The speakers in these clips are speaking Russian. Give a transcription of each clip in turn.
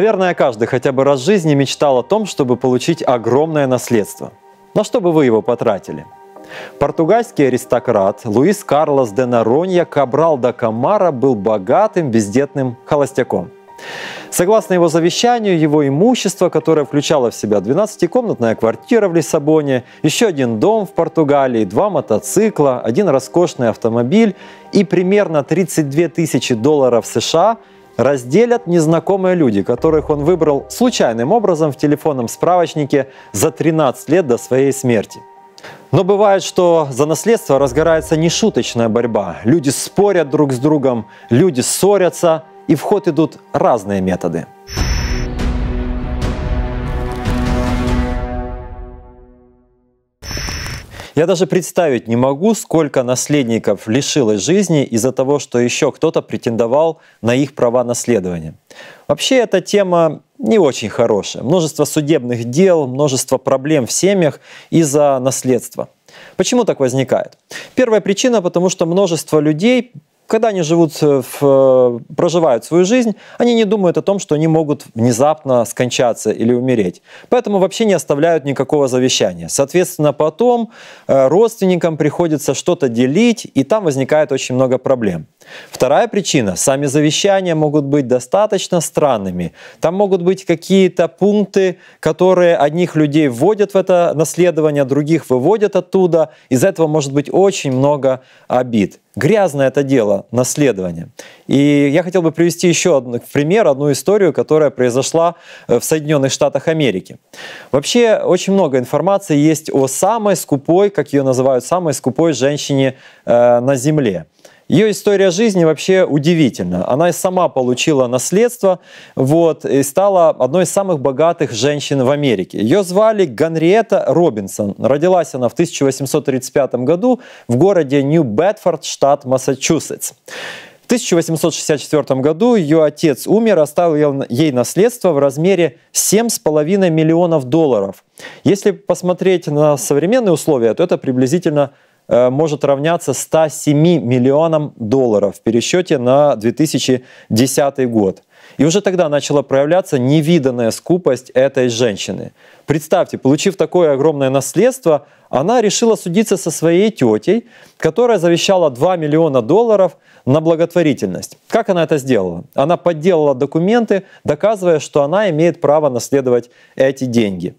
Наверное, каждый хотя бы раз в жизни мечтал о том, чтобы получить огромное наследство. На что бы вы его потратили? Португальский аристократ Луис Карлос де Наронья Кабрал да Камара был богатым бездетным холостяком. Согласно его завещанию, его имущество, которое включало в себя 12-комнатная квартира в Лиссабоне, еще один дом в Португалии, два мотоцикла, один роскошный автомобиль и примерно 32 тысячи долларов США – разделят незнакомые люди, которых он выбрал случайным образом в телефонном справочнике за 13 лет до своей смерти. Но бывает, что за наследство разгорается нешуточная борьба. Люди спорят друг с другом, люди ссорятся, и в ход идут разные методы. Я даже представить не могу, сколько наследников лишилось жизни из-за того, что еще кто-то претендовал на их права наследования. Вообще эта тема не очень хорошая. Множество судебных дел, множество проблем в семьях из-за наследства. Почему так возникает? Первая причина, потому что множество людей когда они живут, э, в, э, проживают свою жизнь, они не думают о том, что они могут внезапно скончаться или умереть. Поэтому вообще не оставляют никакого завещания. Соответственно, потом э, родственникам приходится что-то делить, и там возникает очень много проблем. Вторая причина – сами завещания могут быть достаточно странными. Там могут быть какие-то пункты, которые одних людей вводят в это наследование, других выводят оттуда. Из за этого может быть очень много обид. Грязное это дело – наследование. И я хотел бы привести еще в пример одну историю, которая произошла э, в Соединенных Штатах Америки. Вообще очень много информации есть о самой скупой, как ее называют, самой скупой женщине э, на Земле. Ее история жизни вообще удивительна. Она сама получила наследство вот, и стала одной из самых богатых женщин в Америке. Ее звали Ганриета Робинсон. Родилась она в 1835 году в городе Нью-Бетфорд, штат Массачусетс. В 1864 году ее отец умер, оставил а ей наследство в размере 7,5 миллионов долларов. Если посмотреть на современные условия, то это приблизительно Э, может равняться 107 миллионам долларов в пересчете на 2010 год. И уже тогда начала проявляться невиданная скупость этой женщины. Представьте, получив такое огромное наследство, она решила судиться со своей тетей, которая завещала 2 миллиона долларов на благотворительность. Как она это сделала? Она подделала документы, доказывая, что она имеет право наследовать эти деньги.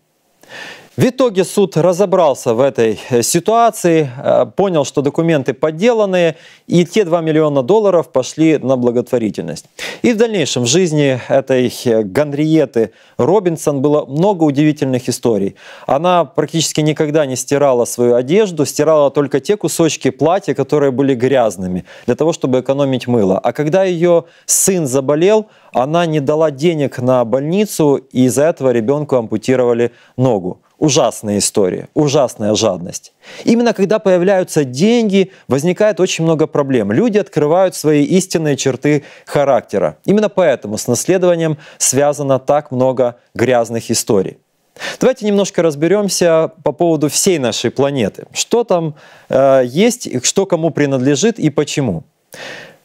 В итоге суд разобрался в этой э, ситуации, э, понял, что документы подделанные, и те 2 миллиона долларов пошли на благотворительность. И в дальнейшем в жизни этой э, Ганриеты Робинсон было много удивительных историй. Она практически никогда не стирала свою одежду, стирала только те кусочки платья, которые были грязными, для того, чтобы экономить мыло. А когда ее сын заболел, она не дала денег на больницу, и из-за этого ребенку ампутировали ногу ужасная история, ужасная жадность. Именно когда появляются деньги, возникает очень много проблем. Люди открывают свои истинные черты характера. Именно поэтому с наследованием связано так много грязных историй. Давайте немножко разберемся по поводу всей нашей планеты. Что там э, есть, что кому принадлежит и почему.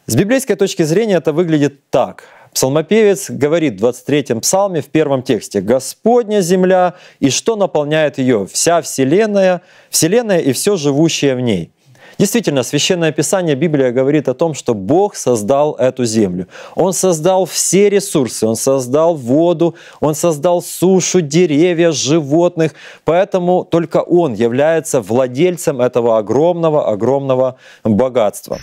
С библейской точки зрения это выглядит так. Псалмопевец говорит в 23-м псалме в первом тексте «Господня земля и что наполняет ее, вся вселенная, вселенная и все живущее в ней». Действительно, Священное Писание, Библия говорит о том, что Бог создал эту землю. Он создал все ресурсы, Он создал воду, Он создал сушу, деревья, животных. Поэтому только Он является владельцем этого огромного-огромного богатства.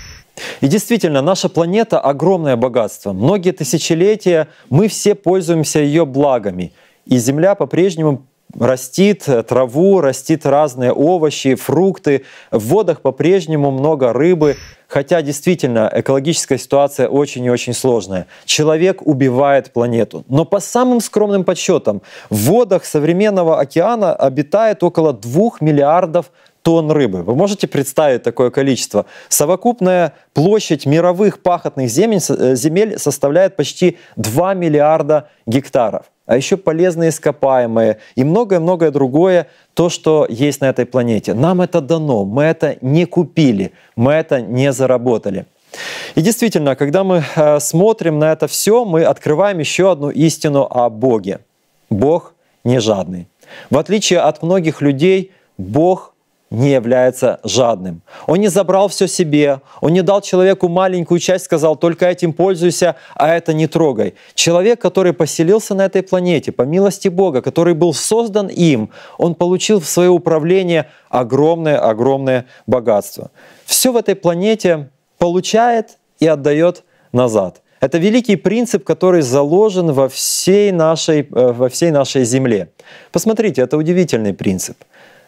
И действительно, наша планета — огромное богатство. Многие тысячелетия мы все пользуемся ее благами. И Земля по-прежнему растит траву, растит разные овощи, фрукты. В водах по-прежнему много рыбы. Хотя действительно экологическая ситуация очень и очень сложная. Человек убивает планету. Но по самым скромным подсчетам, в водах современного океана обитает около 2 миллиардов тонн рыбы. Вы можете представить такое количество? Совокупная площадь мировых пахотных земель, э, составляет почти 2 миллиарда гектаров а еще полезные ископаемые и многое-многое другое, то, что есть на этой планете. Нам это дано, мы это не купили, мы это не заработали. И действительно, когда мы э, смотрим на это все, мы открываем еще одну истину о Боге. Бог не жадный. В отличие от многих людей, Бог не является жадным. Он не забрал все себе, он не дал человеку маленькую часть, сказал, только этим пользуйся, а это не трогай. Человек, который поселился на этой планете по милости Бога, который был создан им, он получил в свое управление огромное-огромное богатство. Все в этой планете получает и отдает назад. Это великий принцип, который заложен во всей нашей, э, во всей нашей земле. Посмотрите, это удивительный принцип –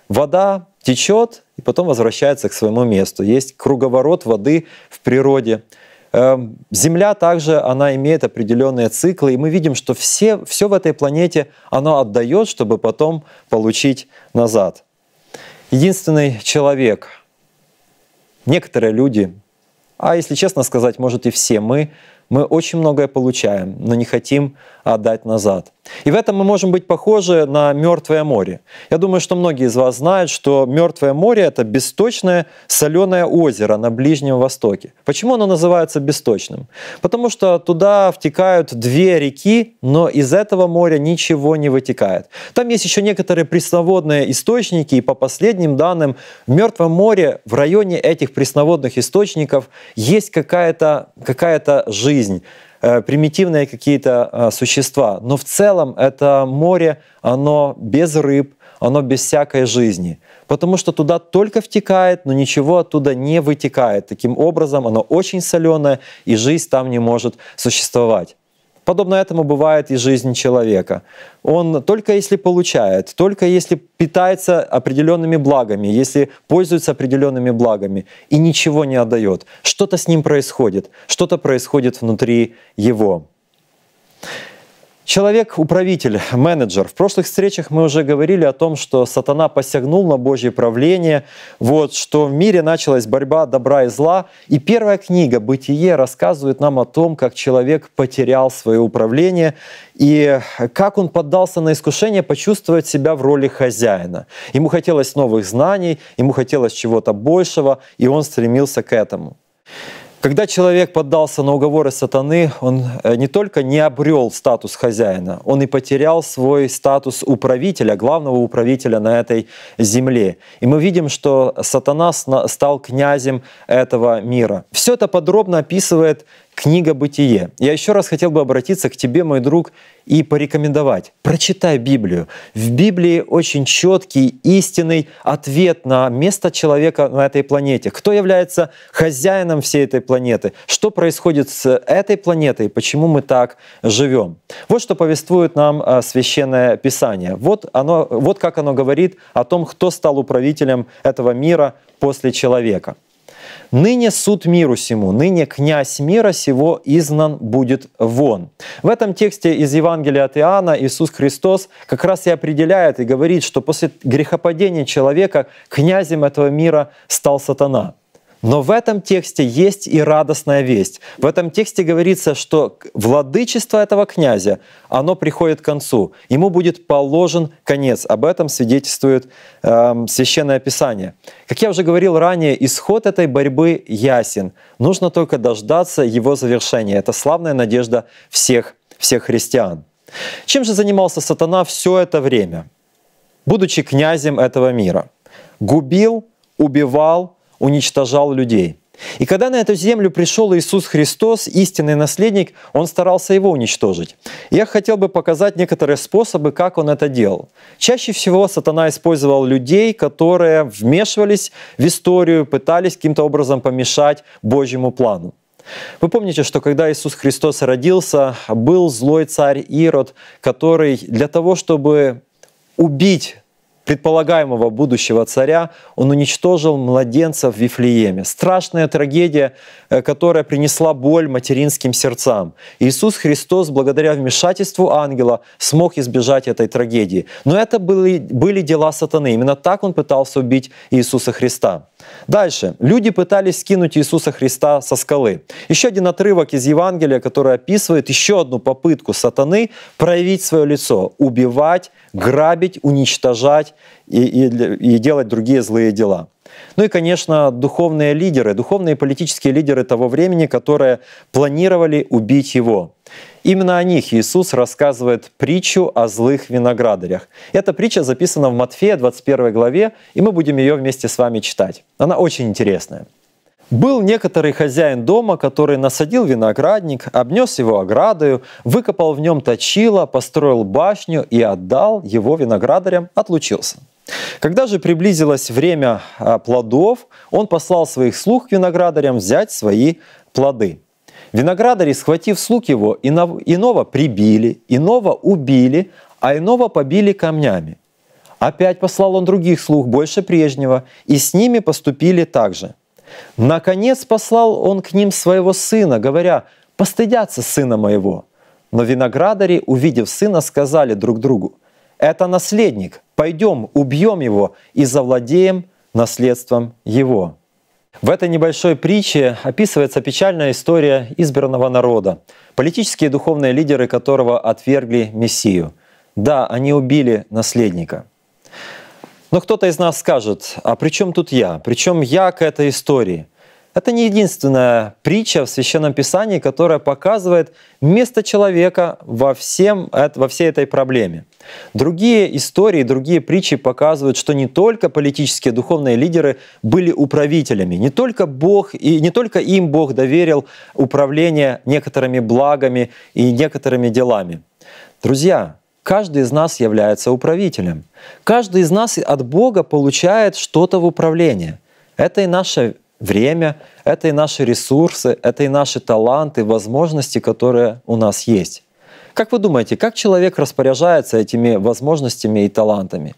Вода течет и потом возвращается к своему месту. Есть круговорот воды в природе. Эм, Земля также, она имеет определенные циклы, и мы видим, что все, все в этой планете оно отдает, чтобы потом получить назад. Единственный человек, некоторые люди, а если честно сказать, может и все мы, мы очень многое получаем, но не хотим отдать назад. И в этом мы можем быть похожи на Мертвое море. Я думаю, что многие из вас знают, что Мертвое море – это бесточное соленое озеро на Ближнем Востоке. Почему оно называется бесточным? Потому что туда втекают две реки, но из этого моря ничего не вытекает. Там есть еще некоторые пресноводные источники, и по последним данным, в Мертвом море в районе этих пресноводных источников есть какая-то какая, -то, какая -то жизнь Э, примитивные какие-то э, существа. Но в целом это море, оно без рыб, оно без всякой жизни. Потому что туда только втекает, но ничего оттуда не вытекает. Таким образом, оно очень соленое, и жизнь там не может существовать. Подобно этому бывает и жизнь человека. Он только если получает, только если питается определенными благами, если пользуется определенными благами и ничего не отдает, что-то с ним происходит, что-то происходит внутри его. Человек – управитель, менеджер. В прошлых встречах мы уже говорили о том, что сатана посягнул на Божье правление, вот, что в мире началась борьба добра и зла. И первая книга «Бытие» рассказывает нам о том, как человек потерял свое управление и как он поддался на искушение почувствовать себя в роли хозяина. Ему хотелось новых знаний, ему хотелось чего-то большего, и он стремился к этому. Когда человек поддался на уговоры сатаны, он э, не только не обрел статус хозяина, он и потерял свой статус управителя, главного управителя на этой земле. И мы видим, что сатана стал князем этого мира. Все это подробно описывает Книга «Бытие». Я еще раз хотел бы обратиться к тебе, мой друг, и порекомендовать. Прочитай Библию. В Библии очень четкий, истинный ответ на место человека на этой планете. Кто является хозяином всей этой планеты? Что происходит с этой планетой? Почему мы так живем? Вот что повествует нам а, Священное Писание. Вот, оно, вот как оно говорит о том, кто стал управителем этого мира после человека. Ныне суд миру сему, ныне князь мира сего изнан будет вон. В этом тексте из Евангелия от Иоанна Иисус Христос как раз и определяет и говорит, что после грехопадения человека князем этого мира стал сатана. Но в этом тексте есть и радостная весть. В этом тексте говорится, что владычество этого князя, оно приходит к концу. Ему будет положен конец. Об этом свидетельствует э, Священное Писание. Как я уже говорил ранее, исход этой борьбы ясен. Нужно только дождаться его завершения. Это славная надежда всех, всех христиан. Чем же занимался сатана все это время, будучи князем этого мира? Губил, убивал, уничтожал людей. И когда на эту землю пришел Иисус Христос, истинный наследник, он старался его уничтожить. Я хотел бы показать некоторые способы, как он это делал. Чаще всего сатана использовал людей, которые вмешивались в историю, пытались каким-то образом помешать Божьему плану. Вы помните, что когда Иисус Христос родился, был злой царь Ирод, который для того, чтобы убить предполагаемого будущего царя, он уничтожил младенца в Вифлееме. Страшная трагедия, э, которая принесла боль материнским сердцам. Иисус Христос, благодаря вмешательству ангела, смог избежать этой трагедии. Но это были, были дела сатаны. Именно так он пытался убить Иисуса Христа. Дальше. Люди пытались скинуть Иисуса Христа со скалы. Еще один отрывок из Евангелия, который описывает еще одну попытку сатаны проявить свое лицо, убивать, грабить, уничтожать и, и, и делать другие злые дела. Ну и, конечно, духовные лидеры, духовные политические лидеры того времени, которые планировали убить его. Именно о них Иисус рассказывает притчу о злых виноградарях. Эта притча записана в Матфея 21 главе, и мы будем ее вместе с вами читать. Она очень интересная. Был некоторый хозяин дома, который насадил виноградник, обнес его оградою, выкопал в нем точило, построил башню и отдал его виноградарям, отлучился. Когда же приблизилось время а, плодов, он послал своих слуг к виноградарям взять свои плоды. Виноградари, схватив слуг его, иного прибили, иного убили, а иного побили камнями. Опять послал он других слуг, больше прежнего, и с ними поступили так же. Наконец послал он к ним своего сына, говоря, «Постыдятся сына моего». Но виноградари, увидев сына, сказали друг другу, «Это наследник, Пойдем, убьем его и завладеем наследством его». В этой небольшой притче описывается печальная история избранного народа, политические и духовные лидеры которого отвергли Мессию. Да, они убили наследника. Но кто-то из нас скажет, а при чем тут я? Причем я к этой истории – это не единственная притча в Священном Писании, которая показывает место человека во, всем, во всей этой проблеме. Другие истории, другие притчи показывают, что не только политические духовные лидеры были управителями, не только Бог и не только им Бог доверил управление некоторыми благами и некоторыми делами. Друзья, каждый из нас является управителем. Каждый из нас от Бога получает что-то в управлении. Это и наша время, это и наши ресурсы, это и наши таланты, возможности, которые у нас есть. Как вы думаете, как человек распоряжается этими возможностями и талантами?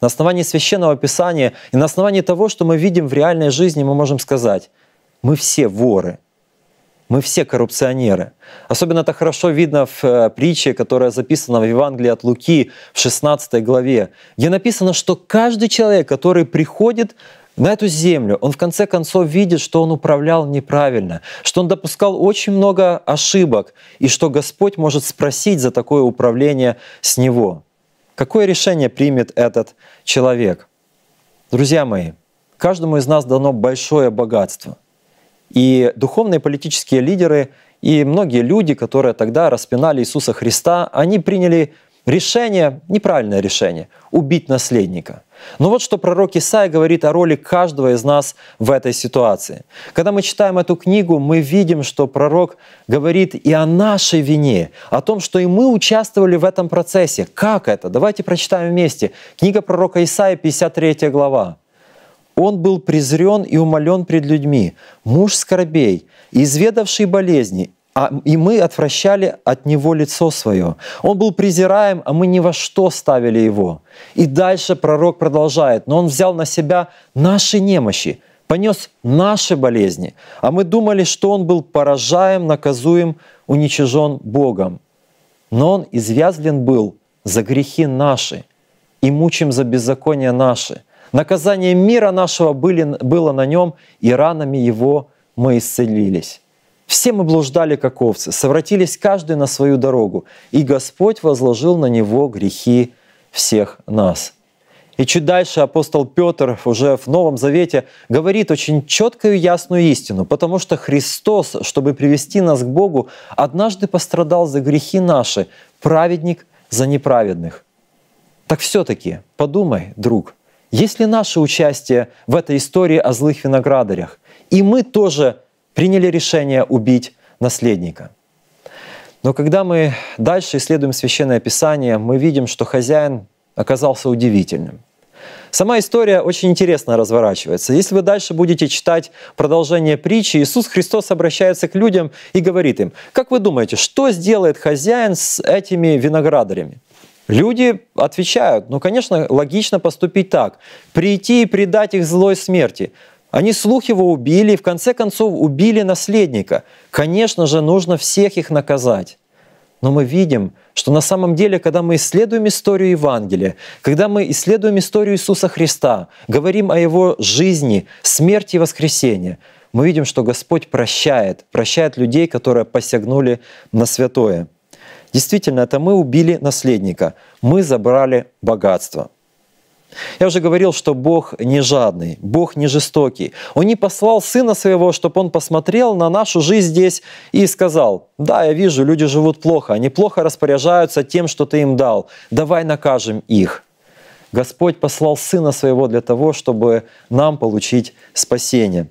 На основании священного писания и на основании того, что мы видим в реальной жизни, мы можем сказать, мы все воры, мы все коррупционеры. Особенно это хорошо видно в э, притче, которая записана в Евангелии от Луки в 16 главе, где написано, что каждый человек, который приходит на эту землю, он в конце концов видит, что он управлял неправильно, что он допускал очень много ошибок, и что Господь может спросить за такое управление с него. Какое решение примет этот человек? Друзья мои, каждому из нас дано большое богатство. И духовные политические лидеры и многие люди, которые тогда распинали Иисуса Христа, они приняли Решение, неправильное решение, убить наследника. Но вот что пророк Исаия говорит о роли каждого из нас в этой ситуации. Когда мы читаем эту книгу, мы видим, что пророк говорит и о нашей вине, о том, что и мы участвовали в этом процессе. Как это? Давайте прочитаем вместе. Книга пророка Исаия, 53 глава. Он был презрен и умолен пред людьми, муж скорбей, изведавший болезни, а, и мы отвращали от него лицо свое. Он был презираем, а мы ни во что ставили его. И дальше пророк продолжает, но он взял на себя наши немощи, понес наши болезни, а мы думали, что он был поражаем, наказуем, уничижен Богом. Но он извязлен был за грехи наши и мучим за беззакония наши. Наказание мира нашего были, было на нем, и ранами его мы исцелились. Все мы блуждали, как овцы, совратились каждый на свою дорогу, и Господь возложил на него грехи всех нас». И чуть дальше апостол Петр уже в Новом Завете говорит очень четкую и ясную истину, потому что Христос, чтобы привести нас к Богу, однажды пострадал за грехи наши, праведник за неправедных. Так все-таки подумай, друг, есть ли наше участие в этой истории о злых виноградарях? И мы тоже приняли решение убить наследника. Но когда мы дальше исследуем Священное Писание, мы видим, что хозяин оказался удивительным. Сама история очень интересно разворачивается. Если вы дальше будете читать продолжение притчи, Иисус Христос обращается к людям и говорит им, как вы думаете, что сделает хозяин с этими виноградарями? Люди отвечают, ну, конечно, логично поступить так. Прийти и предать их злой смерти. Они слух его убили и в конце концов убили наследника. Конечно же, нужно всех их наказать. Но мы видим, что на самом деле, когда мы исследуем историю Евангелия, когда мы исследуем историю Иисуса Христа, говорим о Его жизни, смерти и воскресении, мы видим, что Господь прощает, прощает людей, которые посягнули на святое. Действительно, это мы убили наследника, мы забрали богатство – я уже говорил, что Бог не жадный, Бог не жестокий. Он не послал Сына Своего, чтобы Он посмотрел на нашу жизнь здесь и сказал, да, я вижу, люди живут плохо, они плохо распоряжаются тем, что Ты им дал, давай накажем их. Господь послал Сына Своего для того, чтобы нам получить спасение.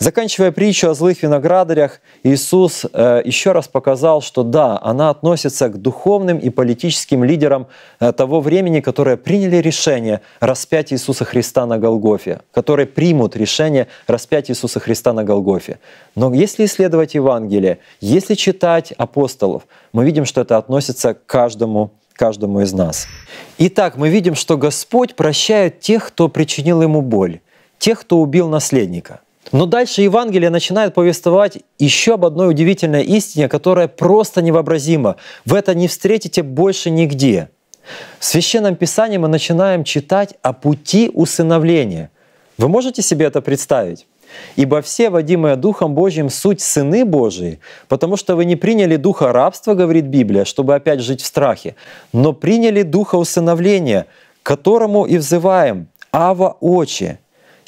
Заканчивая притчу о злых виноградарях, Иисус э, еще раз показал, что да, она относится к духовным и политическим лидерам э, того времени, которые приняли решение распять Иисуса Христа на Голгофе, которые примут решение распять Иисуса Христа на Голгофе. Но если исследовать Евангелие, если читать апостолов, мы видим, что это относится к каждому каждому из нас. Итак, мы видим, что Господь прощает тех, кто причинил ему боль, тех, кто убил наследника – но дальше Евангелие начинает повествовать еще об одной удивительной истине, которая просто невообразима. В это не встретите больше нигде. В Священном Писании мы начинаем читать о пути усыновления. Вы можете себе это представить? Ибо все, водимые Духом Божьим, суть сыны Божии, потому что вы не приняли духа рабства, говорит Библия, чтобы опять жить в страхе, но приняли духа усыновления, которому и взываем «Ава Очи»,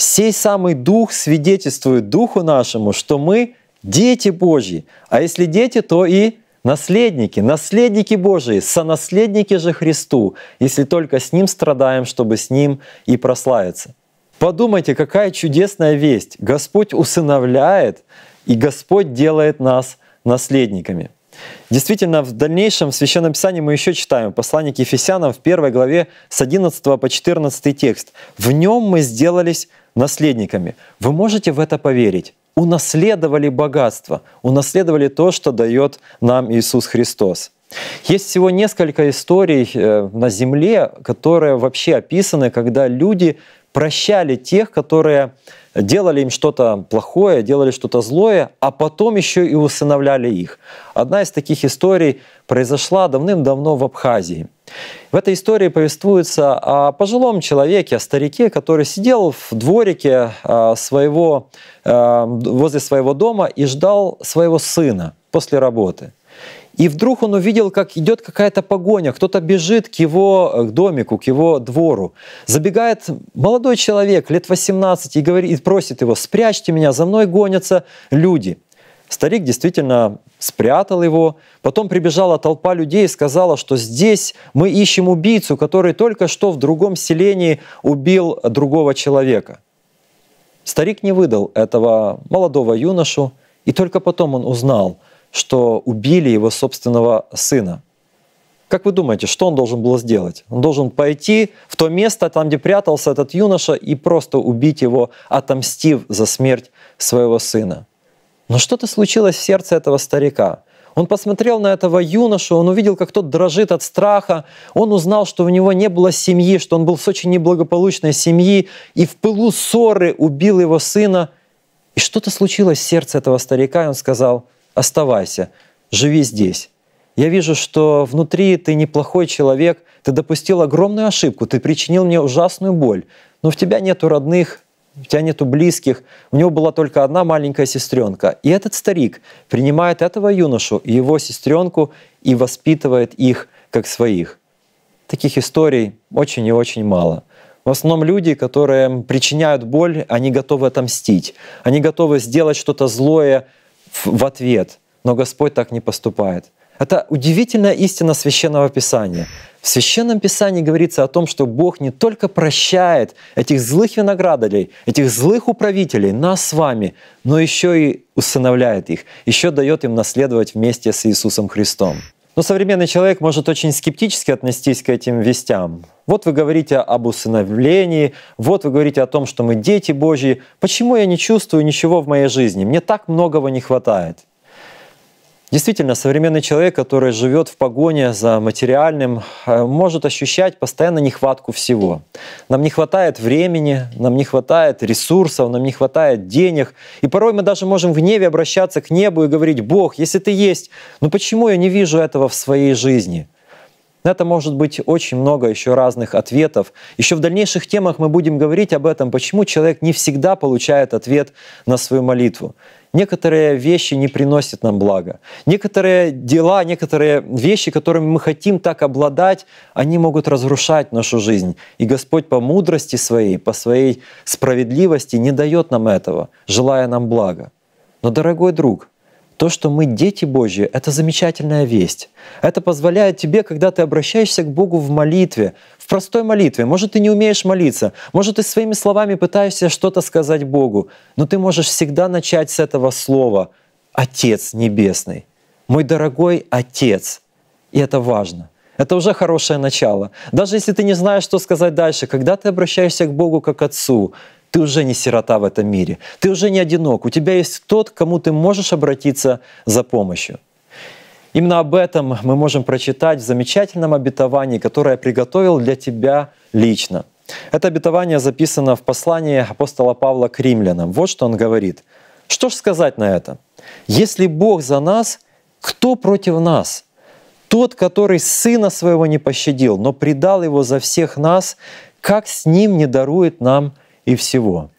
Сей самый Дух свидетельствует Духу нашему, что мы дети Божьи. А если дети, то и наследники, наследники Божии, сонаследники же Христу, если только с Ним страдаем, чтобы с Ним и прославиться. Подумайте, какая чудесная весть. Господь усыновляет, и Господь делает нас наследниками. Действительно, в дальнейшем в Священном Писании мы еще читаем послание к Ефесянам в 1 главе с 11 по 14 текст. «В нем мы сделались наследниками. Вы можете в это поверить? Унаследовали богатство, унаследовали то, что дает нам Иисус Христос. Есть всего несколько историй э, на Земле, которые вообще описаны, когда люди прощали тех, которые делали им что-то плохое, делали что-то злое, а потом еще и усыновляли их. Одна из таких историй произошла давным-давно в Абхазии. В этой истории повествуется о пожилом человеке, о старике, который сидел в дворике а, своего, э, возле своего дома и ждал своего сына после работы – и вдруг он увидел, как идет какая-то погоня, кто-то бежит к его э, домику, к его двору. Забегает молодой человек лет 18 и, говорит, и просит его, спрячьте меня, за мной гонятся люди. Старик действительно спрятал его. Потом прибежала толпа людей и сказала, что здесь мы ищем убийцу, который только что в другом селении убил другого человека. Старик не выдал этого молодого юношу, и только потом он узнал – что убили его собственного сына. Как вы думаете, что он должен был сделать? Он должен пойти в то место, там, где прятался этот юноша, и просто убить его, отомстив за смерть своего сына. Но что-то случилось в сердце этого старика. Он посмотрел на этого юношу, он увидел, как тот дрожит от страха, он узнал, что у него не было семьи, что он был с очень неблагополучной семьи, и в пылу ссоры убил его сына. И что-то случилось в сердце этого старика, и он сказал – оставайся, живи здесь. Я вижу, что внутри ты неплохой человек, ты допустил огромную ошибку, ты причинил мне ужасную боль, но в тебя нету родных, у тебя нету близких, у него была только одна маленькая сестренка. И этот старик принимает этого юношу и его сестренку и воспитывает их как своих. Таких историй очень и очень мало. В основном люди, которые причиняют боль, они готовы отомстить, они готовы сделать что-то злое, в ответ, но Господь так не поступает. Это удивительная истина Священного Писания. В Священном Писании говорится о том, что Бог не только прощает этих злых виноградарей, этих злых управителей, нас с вами, но еще и усыновляет их, еще дает им наследовать вместе с Иисусом Христом. Но современный человек может очень скептически относиться к этим вестям. Вот вы говорите об усыновлении, вот вы говорите о том, что мы дети Божьи. Почему я не чувствую ничего в моей жизни? Мне так многого не хватает. Действительно, современный человек, который живет в погоне за материальным, э, может ощущать постоянно нехватку всего. Нам не хватает времени, нам не хватает ресурсов, нам не хватает денег. И порой мы даже можем в гневе обращаться к небу и говорить, «Бог, если ты есть, ну почему я не вижу этого в своей жизни?» это может быть очень много еще разных ответов. Еще в дальнейших темах мы будем говорить об этом, почему человек не всегда получает ответ на свою молитву. Некоторые вещи не приносят нам блага. Некоторые дела, некоторые вещи, которыми мы хотим так обладать, они могут разрушать нашу жизнь. И Господь по мудрости своей, по своей справедливости не дает нам этого, желая нам блага. Но, дорогой друг, то, что мы дети Божьи, это замечательная весть. Это позволяет тебе, когда ты обращаешься к Богу в молитве, простой молитве. Может, ты не умеешь молиться, может, ты своими словами пытаешься что-то сказать Богу, но ты можешь всегда начать с этого слова «Отец Небесный, мой дорогой Отец». И это важно. Это уже хорошее начало. Даже если ты не знаешь, что сказать дальше, когда ты обращаешься к Богу как Отцу, ты уже не сирота в этом мире, ты уже не одинок, у тебя есть тот, к кому ты можешь обратиться за помощью. Именно об этом мы можем прочитать в замечательном обетовании, которое я приготовил для тебя лично. Это обетование записано в послании апостола Павла к римлянам. Вот что он говорит. Что ж сказать на это? Если Бог за нас, кто против нас? Тот, который Сына Своего не пощадил, но предал Его за всех нас, как с Ним не дарует нам и всего.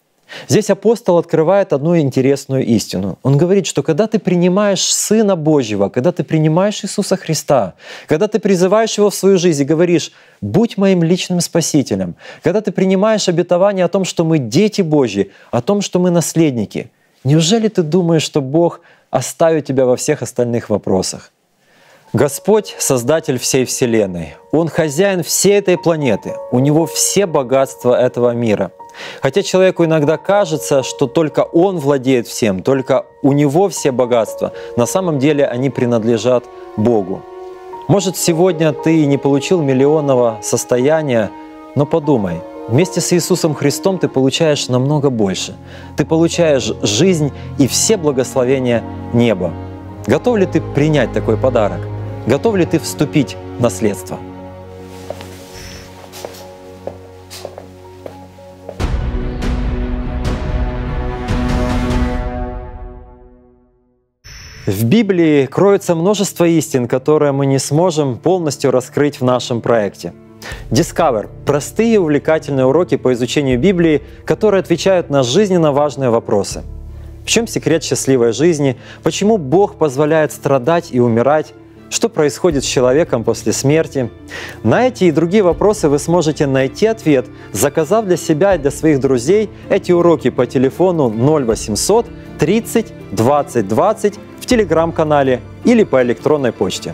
Здесь апостол открывает одну интересную истину. Он говорит, что когда ты принимаешь Сына Божьего, когда ты принимаешь Иисуса Христа, когда ты призываешь Его в свою жизнь и говоришь, будь моим личным спасителем, когда ты принимаешь обетование о том, что мы дети Божьи, о том, что мы наследники, неужели ты думаешь, что Бог оставит тебя во всех остальных вопросах? Господь — создатель всей Вселенной. Он хозяин всей этой планеты. У Него все богатства этого мира — Хотя человеку иногда кажется, что только он владеет всем, только у него все богатства, на самом деле они принадлежат Богу. Может, сегодня ты не получил миллионного состояния, но подумай, вместе с Иисусом Христом ты получаешь намного больше. Ты получаешь жизнь и все благословения неба. Готов ли ты принять такой подарок? Готов ли ты вступить в наследство? В Библии кроется множество истин, которые мы не сможем полностью раскрыть в нашем проекте. Discover – простые и увлекательные уроки по изучению Библии, которые отвечают на жизненно важные вопросы. В чем секрет счастливой жизни? Почему Бог позволяет страдать и умирать? Что происходит с человеком после смерти? На эти и другие вопросы вы сможете найти ответ, заказав для себя и для своих друзей эти уроки по телефону 0800 30 20 20 телеграм-канале или по электронной почте.